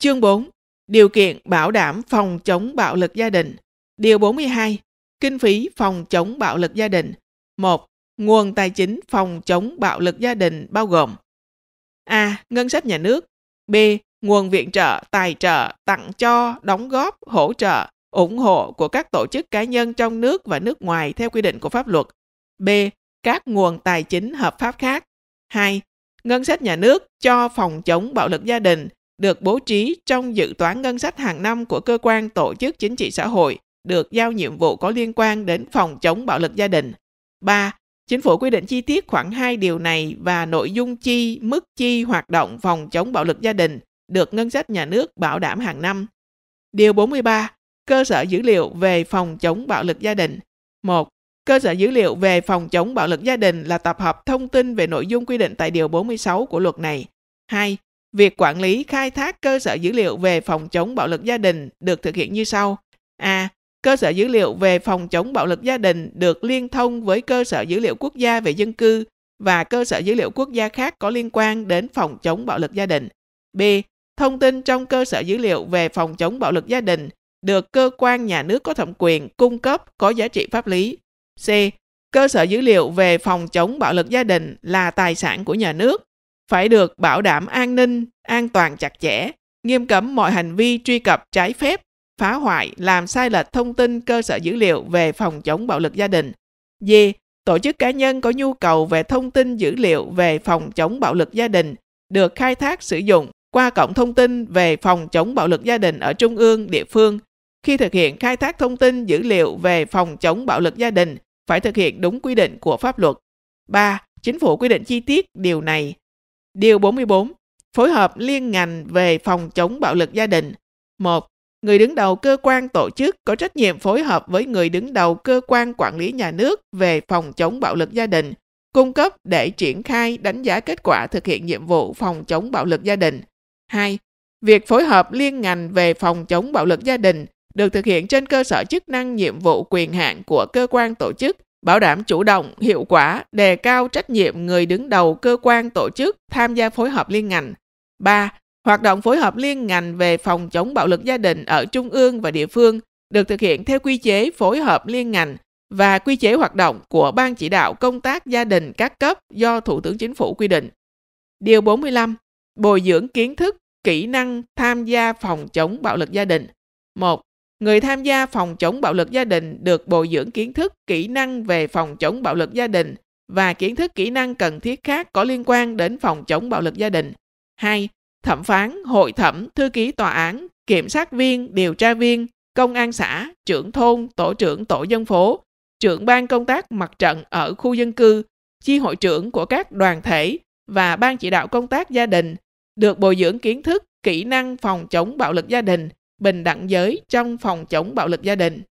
Chương 4. Điều kiện bảo đảm phòng chống bạo lực gia đình. Điều 42. Kinh phí phòng chống bạo lực gia đình. 1. Nguồn tài chính phòng chống bạo lực gia đình bao gồm A. Ngân sách nhà nước B. Nguồn viện trợ, tài trợ, tặng cho, đóng góp, hỗ trợ, ủng hộ của các tổ chức cá nhân trong nước và nước ngoài theo quy định của pháp luật. B. Các nguồn tài chính hợp pháp khác. 2. Ngân sách nhà nước cho phòng chống bạo lực gia đình được bố trí trong dự toán ngân sách hàng năm của cơ quan tổ chức chính trị xã hội được giao nhiệm vụ có liên quan đến phòng chống bạo lực gia đình. 3. Chính phủ quy định chi tiết khoảng 2 điều này và nội dung chi, mức chi hoạt động phòng chống bạo lực gia đình được ngân sách nhà nước bảo đảm hàng năm. Điều 43. Cơ sở dữ liệu về phòng chống bạo lực gia đình. 1. Cơ sở dữ liệu về phòng chống bạo lực gia đình là tập hợp thông tin về nội dung quy định tại Điều 46 của luật này. 2. Việc quản lý khai thác cơ sở dữ liệu về phòng chống bạo lực gia đình được thực hiện như sau. A. Cơ sở dữ liệu về phòng chống bạo lực gia đình được liên thông với cơ sở dữ liệu quốc gia về dân cư và cơ sở dữ liệu quốc gia khác có liên quan đến phòng chống bạo lực gia đình. B. Thông tin trong cơ sở dữ liệu về phòng chống bạo lực gia đình được cơ quan nhà nước có thẩm quyền cung cấp có giá trị pháp lý. C. Cơ sở dữ liệu về phòng chống bạo lực gia đình là tài sản của nhà nước phải được bảo đảm an ninh, an toàn chặt chẽ, nghiêm cấm mọi hành vi truy cập trái phép, phá hoại, làm sai lệch thông tin cơ sở dữ liệu về phòng chống bạo lực gia đình. D. Tổ chức cá nhân có nhu cầu về thông tin dữ liệu về phòng chống bạo lực gia đình được khai thác sử dụng qua cổng thông tin về phòng chống bạo lực gia đình ở trung ương, địa phương. Khi thực hiện khai thác thông tin dữ liệu về phòng chống bạo lực gia đình, phải thực hiện đúng quy định của pháp luật. 3. Chính phủ quy định chi tiết điều này Điều 44. Phối hợp liên ngành về phòng chống bạo lực gia đình. 1. Người đứng đầu cơ quan tổ chức có trách nhiệm phối hợp với người đứng đầu cơ quan quản lý nhà nước về phòng chống bạo lực gia đình, cung cấp để triển khai đánh giá kết quả thực hiện nhiệm vụ phòng chống bạo lực gia đình. 2. Việc phối hợp liên ngành về phòng chống bạo lực gia đình được thực hiện trên cơ sở chức năng nhiệm vụ quyền hạn của cơ quan tổ chức bảo đảm chủ động, hiệu quả, đề cao trách nhiệm người đứng đầu cơ quan tổ chức tham gia phối hợp liên ngành. ba Hoạt động phối hợp liên ngành về phòng chống bạo lực gia đình ở trung ương và địa phương được thực hiện theo quy chế phối hợp liên ngành và quy chế hoạt động của Ban chỉ đạo công tác gia đình các cấp do Thủ tướng Chính phủ quy định. Điều 45. Bồi dưỡng kiến thức, kỹ năng tham gia phòng chống bạo lực gia đình. 1 người tham gia phòng chống bạo lực gia đình được bồi dưỡng kiến thức kỹ năng về phòng chống bạo lực gia đình và kiến thức kỹ năng cần thiết khác có liên quan đến phòng chống bạo lực gia đình. 2. Thẩm phán, hội thẩm, thư ký tòa án, kiểm sát viên, điều tra viên, công an xã, trưởng thôn, tổ trưởng tổ dân phố, trưởng ban công tác mặt trận ở khu dân cư, chi hội trưởng của các đoàn thể và ban chỉ đạo công tác gia đình được bồi dưỡng kiến thức, kỹ năng phòng chống bạo lực gia đình bình đẳng giới trong phòng chống bạo lực gia đình